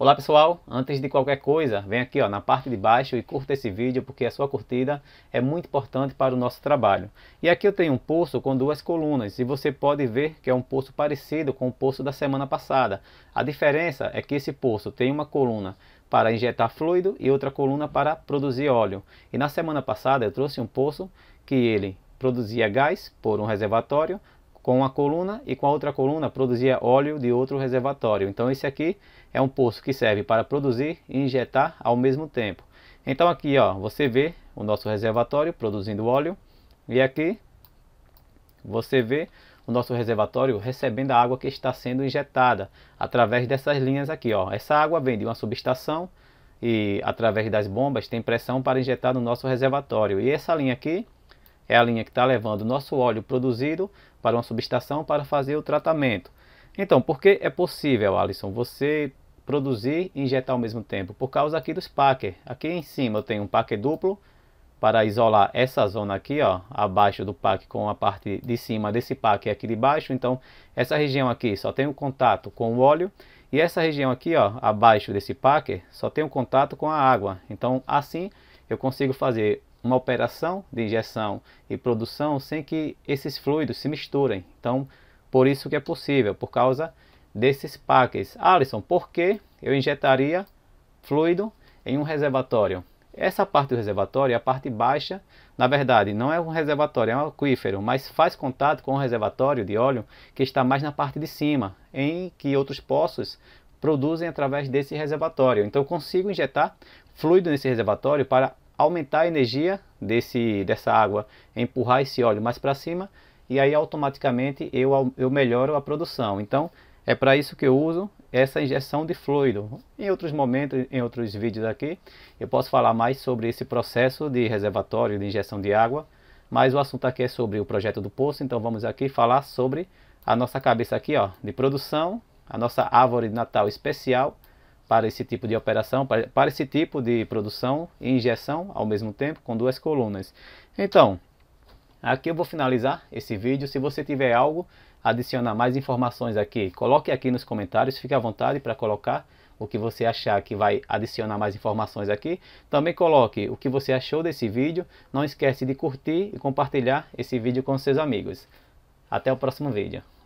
Olá pessoal, antes de qualquer coisa, vem aqui ó, na parte de baixo e curta esse vídeo porque a sua curtida é muito importante para o nosso trabalho. E aqui eu tenho um poço com duas colunas e você pode ver que é um poço parecido com o poço da semana passada. A diferença é que esse poço tem uma coluna para injetar fluido e outra coluna para produzir óleo. E na semana passada eu trouxe um poço que ele produzia gás por um reservatório, com uma coluna e com a outra coluna produzia óleo de outro reservatório. Então esse aqui é um poço que serve para produzir e injetar ao mesmo tempo. Então aqui ó, você vê o nosso reservatório produzindo óleo e aqui você vê o nosso reservatório recebendo a água que está sendo injetada através dessas linhas aqui. Ó. Essa água vem de uma subestação e através das bombas tem pressão para injetar no nosso reservatório. E essa linha aqui é a linha que está levando o nosso óleo produzido para uma subestação para fazer o tratamento. Então, por que é possível, Alisson, você produzir e injetar ao mesmo tempo? Por causa aqui dos packer. Aqui em cima eu tenho um packer duplo para isolar essa zona aqui, ó, abaixo do pack com a parte de cima desse pack aqui de baixo. Então, essa região aqui só tem o um contato com o óleo e essa região aqui, ó, abaixo desse packer, só tem o um contato com a água. Então, assim eu consigo fazer uma operação de injeção e produção sem que esses fluidos se misturem. Então, por isso que é possível, por causa desses paques. Alisson, por que eu injetaria fluido em um reservatório? Essa parte do reservatório, é a parte baixa, na verdade, não é um reservatório, é um aquífero, mas faz contato com o um reservatório de óleo que está mais na parte de cima, em que outros poços produzem através desse reservatório. Então, eu consigo injetar fluido nesse reservatório para aumentar a energia desse, dessa água, empurrar esse óleo mais para cima e aí automaticamente eu, eu melhoro a produção. Então é para isso que eu uso essa injeção de fluido. Em outros momentos, em outros vídeos aqui, eu posso falar mais sobre esse processo de reservatório de injeção de água, mas o assunto aqui é sobre o projeto do poço, então vamos aqui falar sobre a nossa cabeça aqui ó, de produção, a nossa árvore de Natal especial para esse tipo de operação, para, para esse tipo de produção e injeção ao mesmo tempo com duas colunas. Então, aqui eu vou finalizar esse vídeo. Se você tiver algo adicionar mais informações aqui, coloque aqui nos comentários, fique à vontade para colocar o que você achar que vai adicionar mais informações aqui. Também coloque o que você achou desse vídeo. Não esquece de curtir e compartilhar esse vídeo com seus amigos. Até o próximo vídeo.